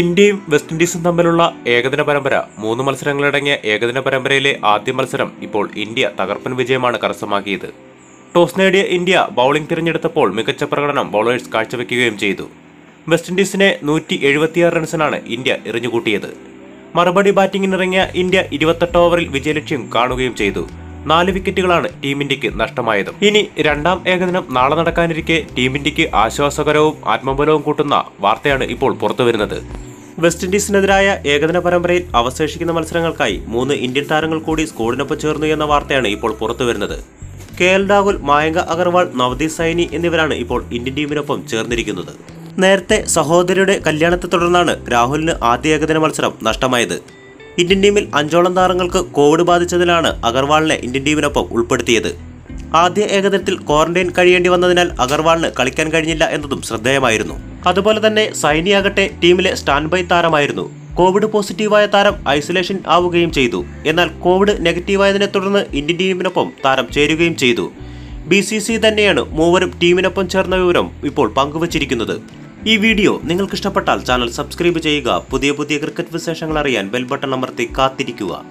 ഇന്ത്യയും വെസ്റ്റ് ഇൻഡീസും തമ്മിലുള്ള ഏകദിന പരമ്പര മൂന്ന് മത്സരങ്ങളടങ്ങിയ ഏകദിന പരമ്പരയിലെ ആദ്യ മത്സരം ഇപ്പോൾ ഇന്ത്യ തകർപ്പൻ വിജയമാണ് കരസ്ഥമാക്കിയത് ടോസ് നേടിയ ഇന്ത്യ ബൗളിംഗ് തിരഞ്ഞെടുത്തപ്പോൾ മികച്ച പ്രകടനം ബൗളേഴ്സ് കാഴ്ചവെക്കുകയും ചെയ്തു വെസ്റ്റ് ഇൻഡീസിനെ നൂറ്റി എഴുപത്തിയാറ് റൺസിനാണ് ഇന്ത്യ എറിഞ്ഞുകൂട്ടിയത് മറുപടി ബാറ്റിംഗിനിറങ്ങിയ ഇന്ത്യ ഇരുപത്തെട്ട് ഓവറിൽ വിജയലക്ഷ്യം കാണുകയും ചെയ്തു നാല് വിക്കറ്റുകളാണ് ടീം ഇന്ത്യക്ക് നഷ്ടമായത് ഇനി രണ്ടാം ഏകദിനം നാളെ നടക്കാനിരിക്കെ ടീം ഇന്ത്യക്ക് ആശ്വാസകരവും ആത്മബലവും കൂട്ടുന്ന വാർത്തയാണ് ഇപ്പോൾ പുറത്തുവരുന്നത് വെസ്റ്റ് ഇൻഡീസിനെതിരായ ഏകദിന പരമ്പരയിൽ അവശേഷിക്കുന്ന മത്സരങ്ങൾക്കായി മൂന്ന് ഇന്ത്യൻ താരങ്ങൾ കൂടി സ്കോഡിനൊപ്പം ചേർന്നു എന്ന വാർത്തയാണ് ഇപ്പോൾ പുറത്തുവരുന്നത് കെ എൽ രാഹുൽ മായങ്ക അഗർവാൾ നവദീപ് സൈനി എന്നിവരാണ് ഇപ്പോൾ ഇന്ത്യൻ ടീമിനൊപ്പം ചേർന്നിരിക്കുന്നത് നേരത്തെ സഹോദരിയുടെ കല്യാണത്തെ തുടർന്നാണ് രാഹുലിന് ആദ്യ ഏകദിന മത്സരം നഷ്ടമായത് ഇന്ത്യൻ ടീമിൽ അഞ്ചോളം താരങ്ങൾക്ക് കോവിഡ് ബാധിച്ചതിലാണ് അഗർവാളിനെ ഇന്ത്യൻ ടീമിനൊപ്പം ഉൾപ്പെടുത്തിയത് ആദ്യ ഏകദിനത്തിൽ ക്വാറന്റൈൻ കഴിയേണ്ടി വന്നതിനാൽ അഗർവാളിന് കളിക്കാൻ കഴിഞ്ഞില്ല എന്നതും ശ്രദ്ധേയമായിരുന്നു അതുപോലെ തന്നെ സൈനിയാകട്ടെ ടീമിലെ സ്റ്റാൻഡ് ബൈ താരമായിരുന്നു കോവിഡ് പോസിറ്റീവായ താരം ഐസൊലേഷൻ ആവുകയും ചെയ്തു എന്നാൽ കോവിഡ് നെഗറ്റീവായതിനെ തുടർന്ന് ഇന്ത്യൻ ടീമിനൊപ്പം താരം ചേരുകയും ചെയ്തു ബി സി സി തന്നെയാണ് മൂവരും ടീമിനൊപ്പം ചേർന്ന വിവരം ഇപ്പോൾ പങ്കുവച്ചിരിക്കുന്നത് ഈ വീഡിയോ നിങ്ങൾക്ക് ഇഷ്ടപ്പെട്ടാൽ ചാനൽ സബ്സ്ക്രൈബ് ചെയ്യുക പുതിയ പുതിയ ക്രിക്കറ്റ് വിശേഷങ്ങൾ അറിയാൻ ബെൽ ബട്ടൺ അമർത്തി കാത്തിരിക്കുക